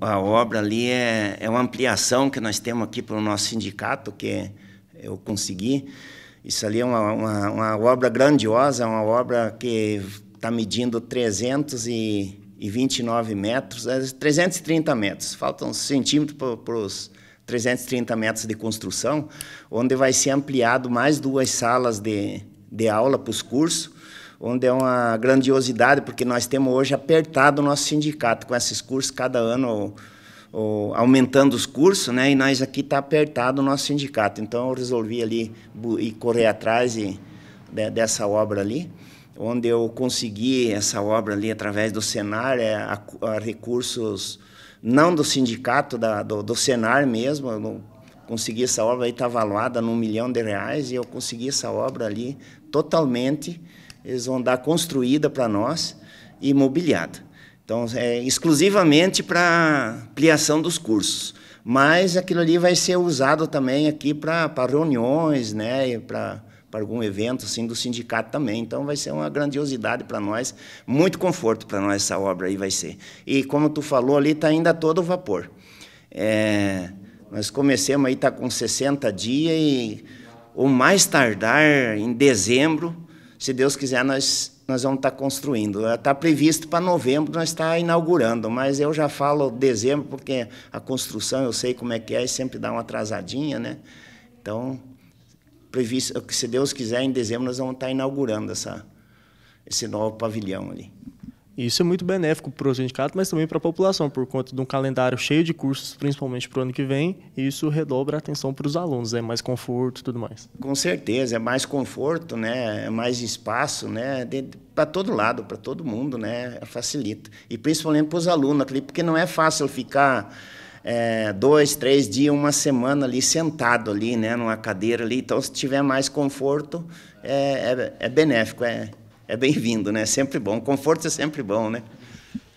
A obra ali é, é uma ampliação que nós temos aqui para o nosso sindicato, que eu consegui. Isso ali é uma, uma, uma obra grandiosa, uma obra que está medindo 329 metros, 330 é, metros, faltam centímetros para os 330 metros de construção, onde vai ser ampliado mais duas salas de, de aula para os cursos, onde é uma grandiosidade, porque nós temos hoje apertado o nosso sindicato com esses cursos, cada ano ou, aumentando os cursos, né? e nós aqui está apertado o nosso sindicato. Então eu resolvi ali ir correr atrás e, de, dessa obra ali, onde eu consegui essa obra ali através do Senar, é, a, a recursos não do sindicato, da, do, do Senar mesmo, consegui essa obra aí, está valuada num milhão de reais, e eu consegui essa obra ali totalmente eles vão dar construída para nós e mobiliada. Então, é exclusivamente para ampliação dos cursos. Mas aquilo ali vai ser usado também aqui para reuniões, né, para algum evento assim do sindicato também. Então vai ser uma grandiosidade para nós, muito conforto para nós essa obra aí vai ser. E como tu falou ali, está ainda todo vapor. É, nós começamos aí, está com 60 dias e o mais tardar em dezembro se Deus quiser, nós, nós vamos estar tá construindo. Está eh, previsto para novembro, nós está inaugurando, mas eu já falo dezembro, porque a construção eu sei como é que é e sempre dá uma atrasadinha, né? Então, previsto, se Deus quiser, em dezembro nós vamos estar tá inaugurando essa, esse novo pavilhão ali isso é muito benéfico para o sindicato, mas também para a população, por conta de um calendário cheio de cursos, principalmente para o ano que vem, e isso redobra a atenção para os alunos, é mais conforto e tudo mais. Com certeza, é mais conforto, né? é mais espaço, né? para todo lado, para todo mundo, né? facilita. E principalmente para os alunos, porque não é fácil ficar é, dois, três dias, uma semana ali sentado ali, né, numa cadeira ali. Então, se tiver mais conforto, é, é, é benéfico, é, é bem-vindo, né? Sempre bom. Conforto é sempre bom, né?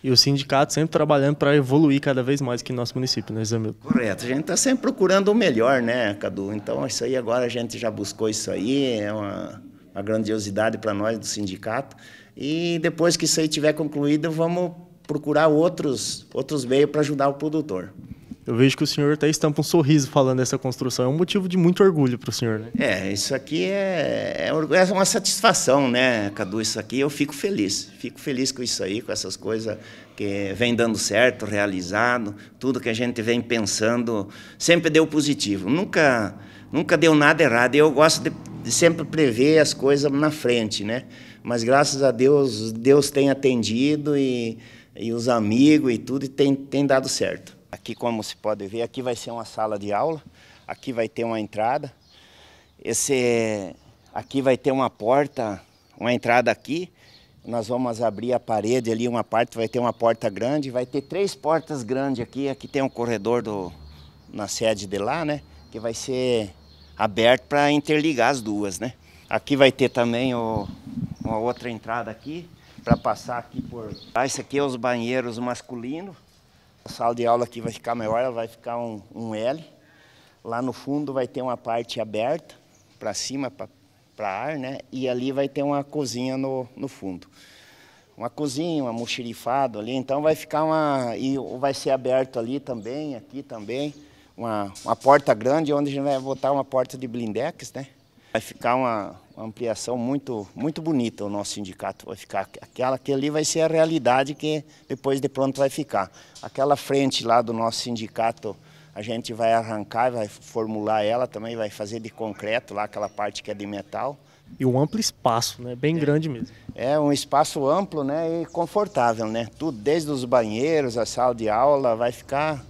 E o sindicato sempre trabalhando para evoluir cada vez mais aqui no nosso município, né, Zé Correto. A gente está sempre procurando o melhor, né, Cadu? Então, isso aí agora a gente já buscou isso aí, é uma, uma grandiosidade para nós do sindicato. E depois que isso aí tiver concluído, vamos procurar outros, outros meios para ajudar o produtor. Eu vejo que o senhor até estampa um sorriso falando dessa construção. É um motivo de muito orgulho para o senhor, né? É, isso aqui é, é, é, uma satisfação, né, Cadu? Isso aqui eu fico feliz. Fico feliz com isso aí, com essas coisas que vem dando certo, realizado. Tudo que a gente vem pensando sempre deu positivo. Nunca, nunca deu nada errado. Eu gosto de, de sempre prever as coisas na frente, né? Mas graças a Deus, Deus tem atendido e, e os amigos e tudo e tem, tem dado certo. Aqui, como se pode ver, aqui vai ser uma sala de aula, aqui vai ter uma entrada, esse aqui vai ter uma porta, uma entrada aqui, nós vamos abrir a parede ali, uma parte vai ter uma porta grande, vai ter três portas grandes aqui, aqui tem um corredor do, na sede de lá, né? Que vai ser aberto para interligar as duas, né? Aqui vai ter também o, uma outra entrada aqui, para passar aqui por... Ah, esse aqui é os banheiros masculinos, a sala de aula aqui vai ficar maior, ela vai ficar um, um L. Lá no fundo vai ter uma parte aberta, para cima, para ar, né? E ali vai ter uma cozinha no, no fundo. Uma cozinha, um moxerifado ali, então vai ficar uma... E vai ser aberto ali também, aqui também, uma, uma porta grande, onde a gente vai botar uma porta de blindex, né? Vai ficar uma, uma ampliação muito, muito bonita o nosso sindicato. Vai ficar aquela que ali vai ser a realidade que depois de pronto vai ficar. Aquela frente lá do nosso sindicato a gente vai arrancar, vai formular ela também, vai fazer de concreto lá aquela parte que é de metal. E um amplo espaço, né? Bem é. grande mesmo. É um espaço amplo, né? E confortável, né? Tudo, desde os banheiros, a sala de aula, vai ficar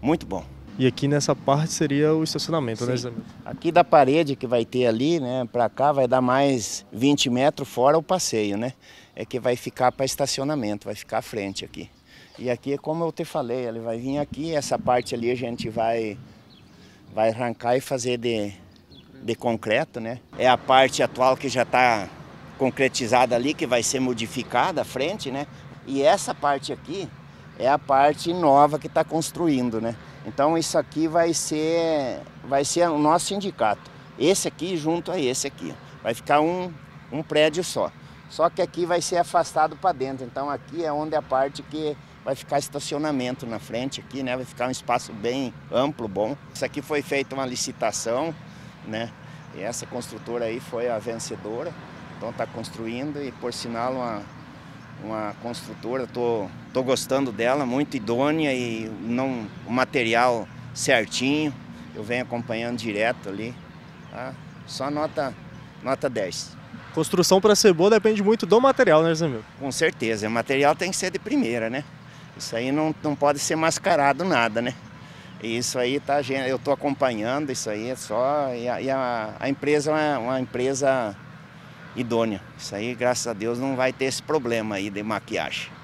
muito bom. E aqui nessa parte seria o estacionamento, né, Sim. né, Zé? Aqui da parede que vai ter ali, né, para cá vai dar mais 20 metros fora o passeio, né? É que vai ficar para estacionamento, vai ficar à frente aqui. E aqui, é como eu te falei, ele vai vir aqui, essa parte ali a gente vai, vai arrancar e fazer de, de concreto, né? É a parte atual que já está concretizada ali, que vai ser modificada à frente, né? E essa parte aqui, é a parte nova que está construindo, né? Então isso aqui vai ser, vai ser o nosso sindicato. Esse aqui junto a esse aqui. Vai ficar um, um prédio só. Só que aqui vai ser afastado para dentro. Então aqui é onde é a parte que vai ficar estacionamento na frente aqui, né? Vai ficar um espaço bem amplo, bom. Isso aqui foi feita uma licitação, né? E essa construtora aí foi a vencedora. Então está construindo e por sinal uma uma construtora, tô, tô gostando dela, muito idônea e não, o material certinho. Eu venho acompanhando direto ali. Tá? Só nota, nota 10. Construção para ser boa depende muito do material, né, Zé Com certeza. O material tem que ser de primeira, né? Isso aí não, não pode ser mascarado nada, né? Isso aí tá, eu estou acompanhando isso aí, é só. E a, e a, a empresa é uma, uma empresa idônea. Isso aí, graças a Deus, não vai ter esse problema aí de maquiagem.